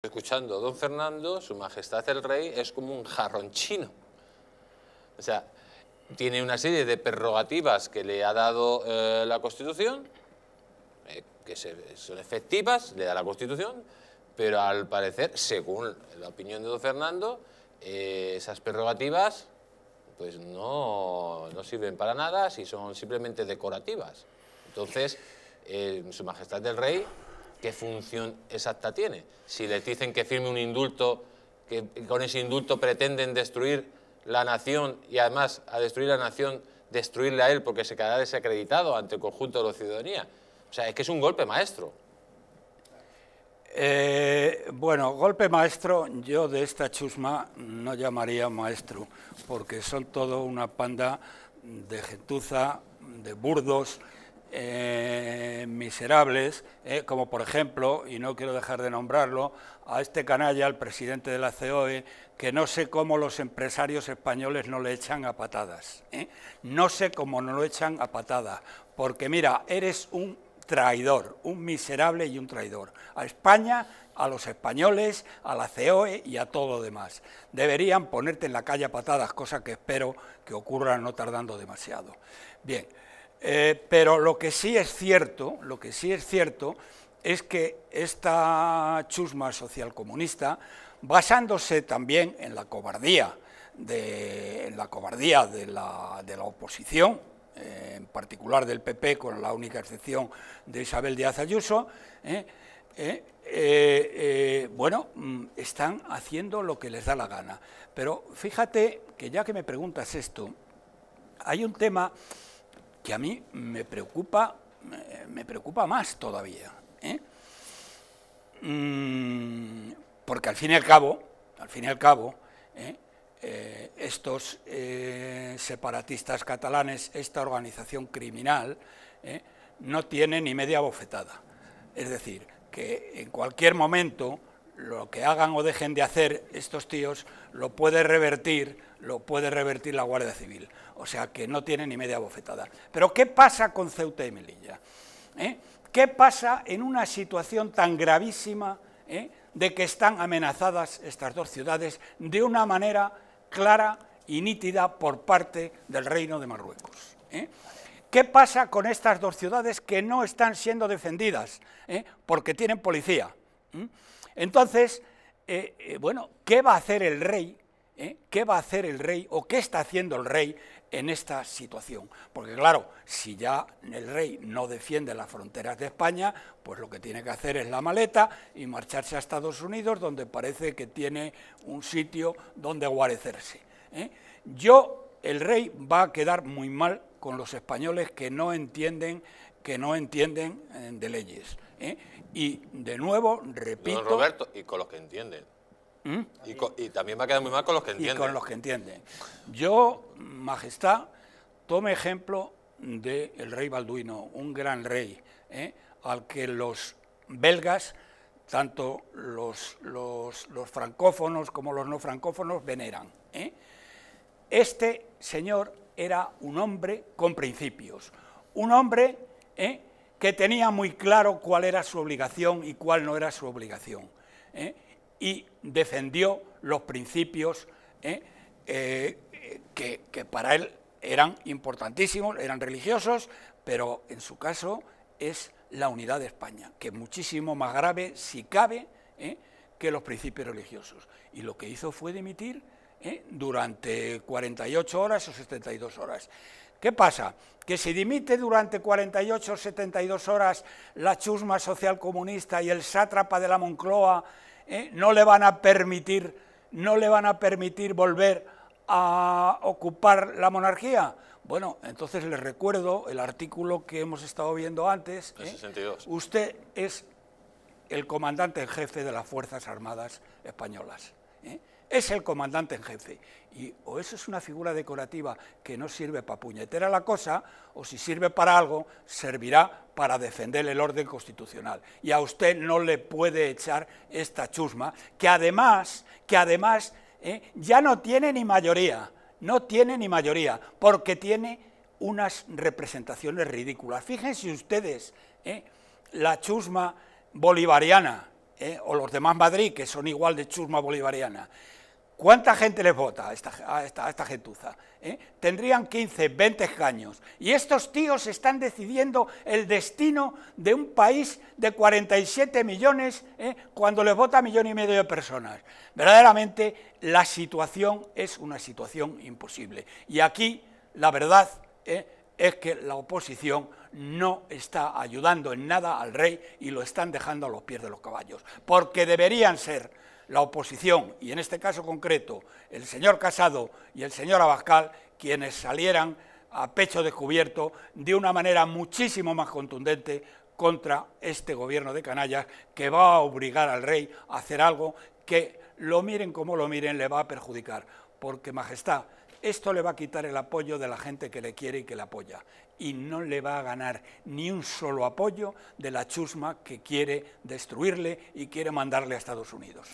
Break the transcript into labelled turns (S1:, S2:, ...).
S1: Escuchando a don Fernando, su majestad el rey es como un jarrón chino. O sea, tiene una serie de prerrogativas que le ha dado eh, la Constitución, eh, que son efectivas, le da la Constitución, pero al parecer, según la opinión de don Fernando, eh, esas prerrogativas pues no, no, sirven para nada si son simplemente decorativas. Entonces, su majestad el rey ¿qué función exacta tiene? Si les dicen que firme un indulto, que con ese indulto pretenden destruir la nación y además a destruir la nación, destruirle a él porque se quedará desacreditado ante el conjunto de la ciudadanía. O sea, es que es un golpe maestro.
S2: Eh, bueno, golpe maestro, yo de esta chusma no llamaría maestro, porque son todo una panda de gentuza, de burdos, eh, miserables, eh, como por ejemplo, y no quiero dejar de nombrarlo, a este canalla, al presidente de la COE, que no sé cómo los empresarios españoles no le echan a patadas. ¿eh? No sé cómo no lo echan a patadas, porque mira, eres un traidor, un miserable y un traidor. A España, a los españoles, a la COE y a todo lo demás. Deberían ponerte en la calle a patadas, cosa que espero que ocurra no tardando demasiado. Bien. Eh, pero lo que sí es cierto, lo que sí es cierto es que esta chusma social comunista, basándose también en la cobardía de, en la, cobardía de la, oposición, eh, en particular del PP, con la única excepción de Isabel Díaz Ayuso, eh, bueno, mm, están haciendo lo que les da la gana. Pero fíjate que ya que me preguntas esto, hay un tema que a mí me preocupa, eh, me preocupa más todavía. ¿eh? Mm, porque al fin y al cabo, al fin y al cabo, ¿eh? estos separatistas catalanes, esta organización criminal, no tiene ni media bofetada. Es decir, que en cualquier momento lo que hagan o dejen de hacer estos tíos lo puede revertir, lo puede revertir la Guardia Civil. O sea que no tiene ni media bofetada. Pero ¿qué pasa con Ceuta y Melilla? ¿Eh? ¿Qué pasa en una situación tan gravísima ¿eh? de que están amenazadas estas dos ciudades de una manera clara y nítida por parte del Reino de Marruecos? ¿Eh? ¿Qué pasa con estas dos ciudades que no están siendo defendidas porque tienen policía? ¿Mm? Entonces, eh, eh, bueno, ¿qué va a hacer el rey? Eh? ¿Qué va a hacer el rey o qué está haciendo el rey en esta situación? Porque claro, si ya el rey no defiende las fronteras de España, pues lo que tiene que hacer es la maleta y marcharse a Estados Unidos, donde parece que tiene un sitio donde guarecerse. Yo, el rey va a quedar muy mal con los españoles que no entienden que no entienden eh, de leyes. ¿eh? Y de nuevo, repito... Don Roberto,
S1: y con los que entienden. ¿Mm? Y, también me ha quedado muy mal con los que entienden. Y con los que
S2: entienden. Yo, Majestad, tome ejemplo del rey Balduino, un gran rey, ¿eh? al que los belgas, tanto los, los, francófonos como los no francófonos, veneran. Este señor era un hombre con principios, un hombre ¿eh? que tenía muy claro cuál era su obligación y cuál no era su obligación. ¿eh? Y defendió los principios ¿eh? que, para él eran importantísimos, eran religiosos, pero en su caso es la unidad de España, que es muchísimo más grave, si cabe, que los principios religiosos. Y lo que hizo fue dimitir durante 48 horas o 72 horas. ¿Qué pasa? que si dimite durante 48 o 72 horas la chusma social comunista y el sátrapa de la Moncloa, ¿eh? no le van a permitir, no le van a permitir volver a ocupar la monarquía. Bueno, entonces les recuerdo el artículo que hemos estado viendo antes. Eh, 62. Usted es el comandante en jefe de las Fuerzas Armadas Españolas. ¿eh? es el comandante en jefe. Y o eso es una figura decorativa que no sirve para puñetera la cosa, o si sirve para algo, servirá para defender el orden constitucional. Y a usted no le puede echar esta chusma, que además, que además ¿eh? ya no tiene ni mayoría, no tiene ni mayoría, porque tiene unas representaciones ridículas. Fíjense ustedes, ¿eh? la chusma bolivariana, ¿eh? o los demás Madrid, que son igual de churma bolivariana. ¿Cuánta gente les vota a esta, gentuza? ¿Eh? Tendrían 15, 20 años Y estos tíos están decidiendo el destino de un país de 47 millones ¿eh? cuando les vota a millón y medio de personas. Verdaderamente la situación es una situación imposible. Y aquí la verdad es que la oposición no está ayudando en nada al rey y lo están dejando a los pies de los caballos, porque deberían ser la oposición, y en este caso concreto, el señor Casado y el señor Abascal, quienes salieran a pecho descubierto de una manera muchísimo más contundente contra este gobierno de canallas que va a obligar al rey a hacer algo que, lo miren como lo miren, le va a perjudicar. Porque, Majestad, esto le va a quitar el apoyo de la gente que le quiere y que le apoya. Y no le va a ganar ni un solo apoyo de la chusma que quiere destruirle y quiere mandarle a Estados Unidos.